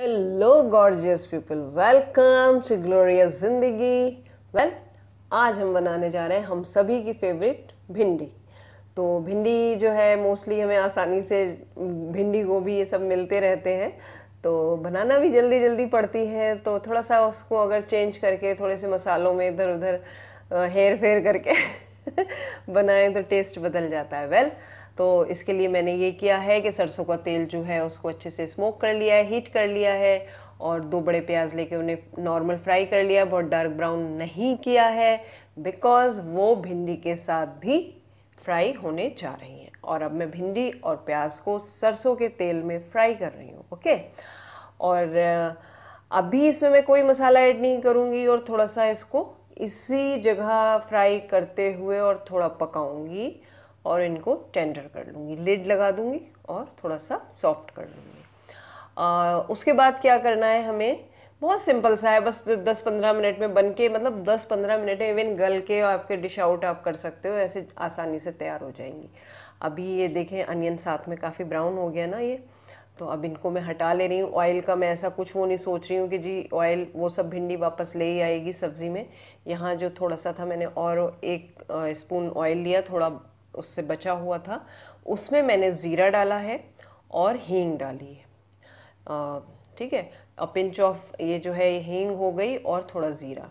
hello gorgeous people welcome to glorious ज़िंदगी well आज हम बनाने जा रहे हैं हम सभी की फेवरेट भिंडी तो भिंडी जो है मोस्टली हमें आसानी से भिंडी गोभी ये सब मिलते रहते हैं तो बनाना भी जल्दी जल्दी पड़ती है तो थोड़ा सा उसको अगर चेंज करके थोड़े से मसालों में इधर उधर हेर फेर करके बनाएं तो टेस्ट बदल जाता है वेल well, तो इसके लिए मैंने ये किया है कि सरसों का तेल जो है उसको अच्छे से स्मोक कर लिया है हीट कर लिया है और दो बड़े प्याज लेके उन्हें नॉर्मल फ्राई कर लिया बहुत डार्क ब्राउन नहीं किया है बिकॉज़ वो भिंडी के साथ भी फ्राई होने जा रही हैं और अब मैं भिंडी और प्याज को सरसों के तेल में फ्राई कर रही हूँ ओके और अभी इसमें मैं कोई मसाला ऐड नहीं करूँगी और थोड़ा सा इसको इसी जगह फ्राई करते हुए और थोड़ा पकाऊँगी और इनको टेंडर कर लूँगी लिड लगा दूँगी और थोड़ा सा सॉफ्ट कर लूँगी उसके बाद क्या करना है हमें बहुत सिंपल सा है बस 10-15 मिनट में बन के मतलब 10-15 मिनट में इवन गल के और आपके डिश आउट आप कर सकते हो ऐसे आसानी से तैयार हो जाएंगी अभी ये देखें अनियन साथ में काफ़ी ब्राउन हो गया ना ये तो अब इनको मैं हटा ले रही हूँ ऑयल का मैं ऐसा कुछ वो नहीं सोच रही हूँ कि जी ऑयल वो सब भिंडी वापस ले ही आएगी सब्ज़ी में यहाँ जो थोड़ा सा था मैंने और एक स्पून ऑयल लिया थोड़ा उससे बचा हुआ था उसमें मैंने ज़ीरा डाला है और हींग डाली है ठीक है अ पिंच ऑफ ये जो है हींग हो गई और थोड़ा ज़ीरा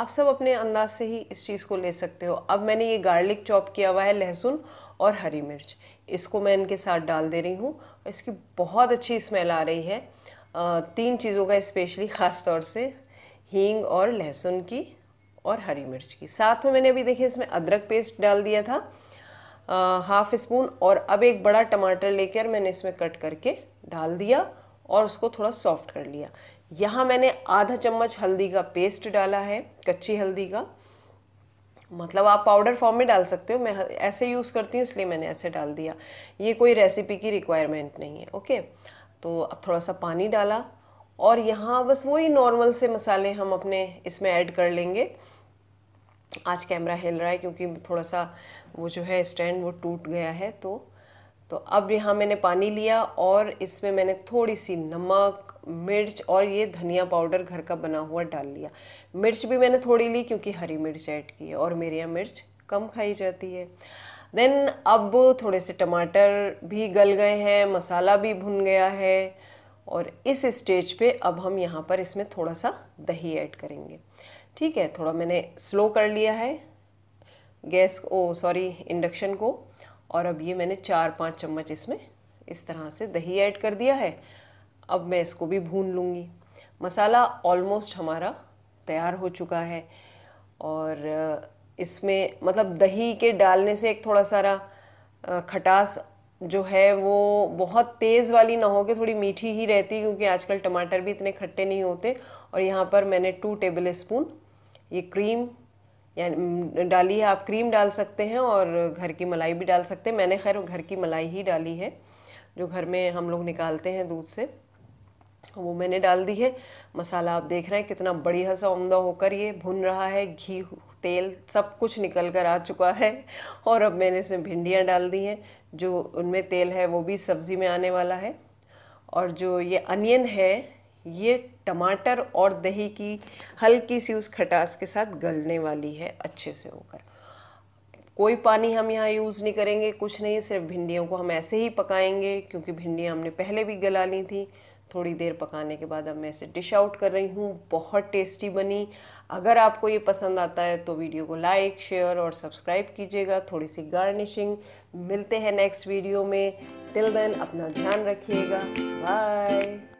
आप सब अपने अंदाज से ही इस चीज़ को ले सकते हो अब मैंने ये गार्लिक चॉप किया हुआ है लहसुन और हरी मिर्च इसको मैं इनके साथ डाल दे रही हूँ इसकी बहुत अच्छी स्मेल आ रही है तीन चीज़ों का स्पेशली ख़ास तौर से हींग और लहसुन की और हरी मिर्च की साथ में मैंने अभी देखिए इसमें अदरक पेस्ट डाल दिया था हाफ स्पून और अब एक बड़ा टमाटर लेकर मैंने इसमें कट करके डाल दिया और उसको थोड़ा सॉफ्ट कर लिया यहाँ मैंने आधा चम्मच हल्दी का पेस्ट डाला है कच्ची हल्दी का मतलब आप पाउडर फॉर्म में डाल सकते हो मैं ऐसे यूज़ करती हूँ इसलिए मैंने ऐसे डाल दिया ये कोई रेसिपी की रिक्वायरमेंट नहीं है ओके तो अब थोड़ा सा पानी डाला और यहाँ बस वही नॉर्मल से मसाले हम अपने इसमें ऐड कर लेंगे आज कैमरा हिल रहा है क्योंकि थोड़ा सा वो जो है स्टैंड वो टूट गया है तो तो अब यहाँ मैंने पानी लिया और इसमें मैंने थोड़ी सी नमक मिर्च और ये धनिया पाउडर घर का बना हुआ डाल लिया मिर्च भी मैंने थोड़ी ली क्योंकि हरी मिर्च ऐड की है और मेरे यहाँ मिर्च कम खाई जाती है देन अब थोड़े से टमाटर भी गल गए हैं मसाला भी भुन गया है और इस स्टेज पे अब हम यहाँ पर इसमें थोड़ा सा दही ऐड करेंगे ठीक है थोड़ा मैंने स्लो कर लिया है गैस ओ सॉरी इंडक्शन को और अब ये मैंने चार पाँच चम्मच इसमें इस तरह से दही ऐड कर दिया है अब मैं इसको भी भून लूँगी मसाला ऑलमोस्ट हमारा तैयार हो चुका है और इसमें मतलब दही के डालने से एक थोड़ा सारा खटास जो है वो बहुत तेज़ वाली ना हो के थोड़ी मीठी ही रहती क्योंकि आजकल टमाटर भी इतने खट्टे नहीं होते और यहाँ पर मैंने टू टेबल स्पून ये क्रीम यानी डाली है आप क्रीम डाल सकते हैं और घर की मलाई भी डाल सकते हैं मैंने खैर घर की मलाई ही डाली है जो घर में हम लोग निकालते हैं दूध से वो मैंने डाल दी है मसाला आप देख रहे हैं कितना बढ़िया सा उमदा होकर ये भुन रहा है घी तेल सब कुछ निकल कर आ चुका है और अब मैंने इसमें भिंडियाँ डाल दी हैं जो उनमें तेल है वो भी सब्ज़ी में आने वाला है और जो ये अनियन है ये टमाटर और दही की हल्की सी उस खटास के साथ गलने वाली है अच्छे से होकर कोई पानी हम यहाँ यूज़ नहीं करेंगे कुछ नहीं सिर्फ भिंडियों को हम ऐसे ही पकाएंगे क्योंकि भिंडियाँ हमने पहले भी गला ली थी थोड़ी देर पकाने के बाद अब मैं इसे डिश आउट कर रही हूँ बहुत टेस्टी बनी अगर आपको ये पसंद आता है तो वीडियो को लाइक शेयर और सब्सक्राइब कीजिएगा थोड़ी सी गार्निशिंग मिलते हैं नेक्स्ट वीडियो में टिल देन अपना ध्यान रखिएगा बाय